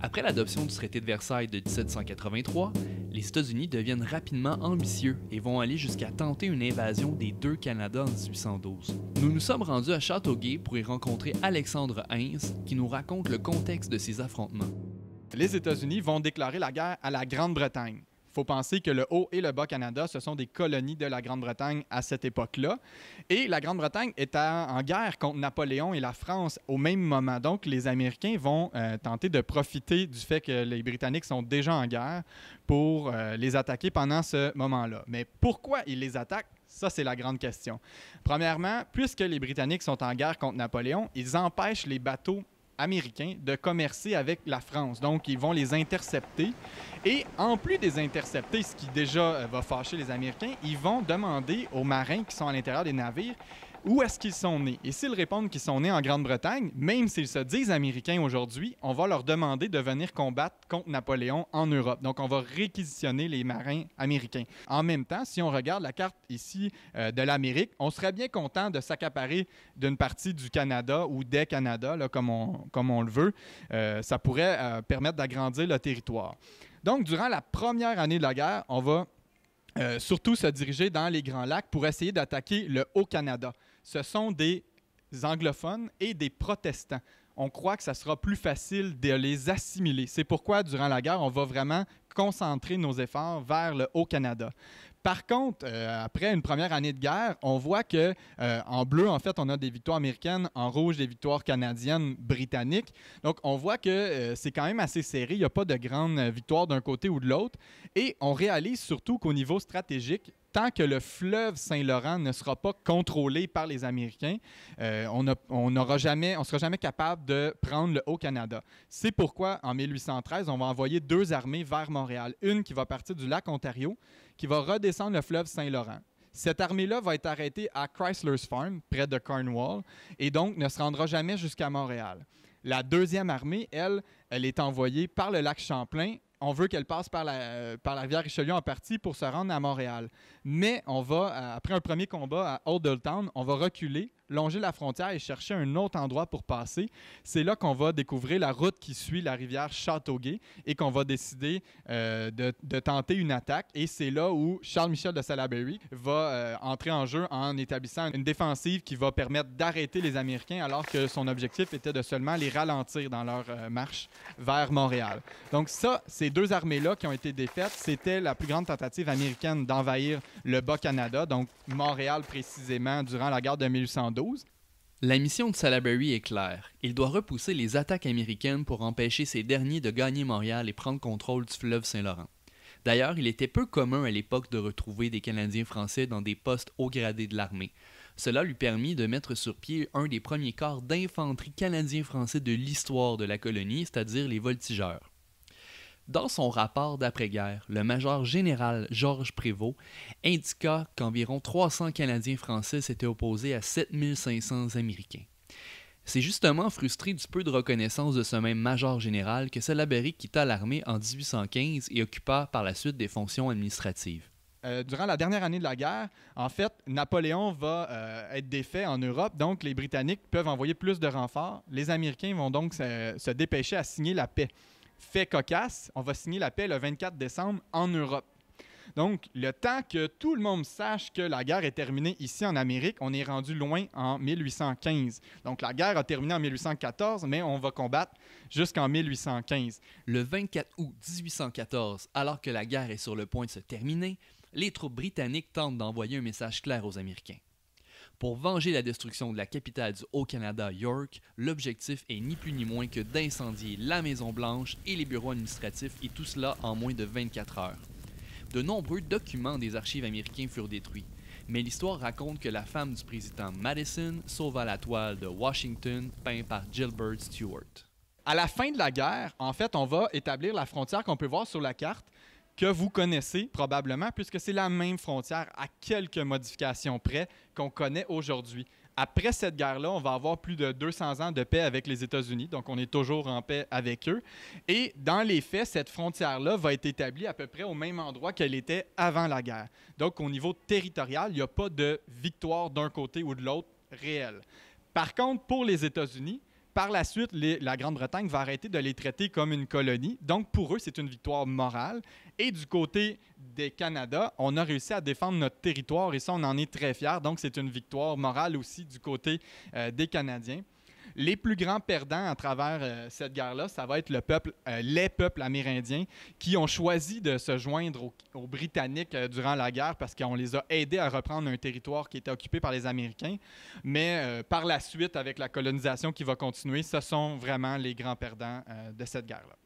Après l'adoption du traité de Versailles de 1783, les États-Unis deviennent rapidement ambitieux et vont aller jusqu'à tenter une invasion des deux Canada en 1812. Nous nous sommes rendus à Châteauguay pour y rencontrer Alexandre Hins, qui nous raconte le contexte de ces affrontements. Les États-Unis vont déclarer la guerre à la Grande-Bretagne faut penser que le Haut et le Bas Canada, ce sont des colonies de la Grande-Bretagne à cette époque-là. Et la Grande-Bretagne est en guerre contre Napoléon et la France au même moment. Donc, les Américains vont euh, tenter de profiter du fait que les Britanniques sont déjà en guerre pour euh, les attaquer pendant ce moment-là. Mais pourquoi ils les attaquent? Ça, c'est la grande question. Premièrement, puisque les Britanniques sont en guerre contre Napoléon, ils empêchent les bateaux américains de commercer avec la France. Donc, ils vont les intercepter. Et en plus des intercepter, ce qui déjà euh, va fâcher les Américains, ils vont demander aux marins qui sont à l'intérieur des navires où est-ce qu'ils sont nés? Et s'ils répondent qu'ils sont nés en Grande-Bretagne, même s'ils se disent américains aujourd'hui, on va leur demander de venir combattre contre Napoléon en Europe. Donc, on va réquisitionner les marins américains. En même temps, si on regarde la carte ici euh, de l'Amérique, on serait bien content de s'accaparer d'une partie du Canada ou des Canada, comme, on, comme on le veut. Euh, ça pourrait euh, permettre d'agrandir le territoire. Donc, durant la première année de la guerre, on va euh, surtout se diriger dans les Grands Lacs pour essayer d'attaquer le Haut-Canada. Ce sont des anglophones et des protestants on croit que ça sera plus facile de les assimiler. C'est pourquoi, durant la guerre, on va vraiment concentrer nos efforts vers le Haut-Canada. Par contre, euh, après une première année de guerre, on voit que euh, en bleu, en fait, on a des victoires américaines, en rouge, des victoires canadiennes, britanniques. Donc, on voit que euh, c'est quand même assez serré. Il n'y a pas de grandes victoires d'un côté ou de l'autre. Et on réalise surtout qu'au niveau stratégique, que le fleuve Saint-Laurent ne sera pas contrôlé par les Américains, euh, on ne jamais, on sera jamais capable de prendre le Haut-Canada. C'est pourquoi, en 1813, on va envoyer deux armées vers Montréal. Une qui va partir du lac Ontario, qui va redescendre le fleuve Saint-Laurent. Cette armée-là va être arrêtée à Chrysler's Farm, près de Cornwall, et donc ne se rendra jamais jusqu'à Montréal. La deuxième armée, elle, elle est envoyée par le lac Champlain on veut qu'elle passe par la, par la rivière Richelieu en partie pour se rendre à Montréal. Mais on va, après un premier combat à Old Town, on va reculer longer la frontière et chercher un autre endroit pour passer, c'est là qu'on va découvrir la route qui suit la rivière Châteauguay et qu'on va décider euh, de, tenter une attaque. Et c'est là où Charles-Michel de Salaberry va euh, entrer en jeu en établissant une défensive qui va permettre d'arrêter les Américains alors que son objectif était de seulement les ralentir dans leur euh, marche vers Montréal. Donc ça, ces deux armées-là qui ont été défaites, c'était la plus grande tentative américaine d'envahir le Bas-Canada, donc Montréal précisément, durant la guerre de 1802 la mission de Salaberry est claire. Il doit repousser les attaques américaines pour empêcher ces derniers de gagner Montréal et prendre contrôle du fleuve Saint-Laurent. D'ailleurs, il était peu commun à l'époque de retrouver des Canadiens français dans des postes haut gradés de l'armée. Cela lui permit de mettre sur pied un des premiers corps d'infanterie canadien-français de l'histoire de la colonie, c'est-à-dire les voltigeurs. Dans son rapport d'après-guerre, le major général Georges Prévost indiqua qu'environ 300 Canadiens français s'étaient opposés à 7500 Américains. C'est justement frustré du peu de reconnaissance de ce même major général que Salaberry quitta l'armée en 1815 et occupa par la suite des fonctions administratives. Euh, durant la dernière année de la guerre, en fait, Napoléon va euh, être défait en Europe, donc les Britanniques peuvent envoyer plus de renforts. Les Américains vont donc se dépêcher à signer la paix. Fait cocasse, on va signer la paix le 24 décembre en Europe. Donc, le temps que tout le monde sache que la guerre est terminée ici en Amérique, on est rendu loin en 1815. Donc, la guerre a terminé en 1814, mais on va combattre jusqu'en 1815. Le 24 août 1814, alors que la guerre est sur le point de se terminer, les troupes britanniques tentent d'envoyer un message clair aux Américains. Pour venger la destruction de la capitale du Haut-Canada, York, l'objectif est ni plus ni moins que d'incendier la Maison-Blanche et les bureaux administratifs, et tout cela en moins de 24 heures. De nombreux documents des archives américains furent détruits, mais l'histoire raconte que la femme du président Madison sauva la toile de Washington peinte par Gilbert Stewart. À la fin de la guerre, en fait, on va établir la frontière qu'on peut voir sur la carte que vous connaissez probablement, puisque c'est la même frontière à quelques modifications près qu'on connaît aujourd'hui. Après cette guerre-là, on va avoir plus de 200 ans de paix avec les États-Unis, donc on est toujours en paix avec eux. Et dans les faits, cette frontière-là va être établie à peu près au même endroit qu'elle était avant la guerre. Donc au niveau territorial, il n'y a pas de victoire d'un côté ou de l'autre réelle. Par contre, pour les États-Unis, par la suite, la Grande-Bretagne va arrêter de les traiter comme une colonie. Donc, pour eux, c'est une victoire morale. Et du côté des Canada, on a réussi à défendre notre territoire et ça, on en est très fiers. Donc, c'est une victoire morale aussi du côté euh, des Canadiens. Les plus grands perdants à travers euh, cette guerre-là, ça va être le peuple, euh, les peuples amérindiens qui ont choisi de se joindre aux, Britanniques durant la guerre parce qu'on les a aidés à reprendre un territoire qui était occupé par les Américains. Mais par la suite, avec la colonisation qui va continuer, ce sont vraiment les grands perdants de cette guerre-là.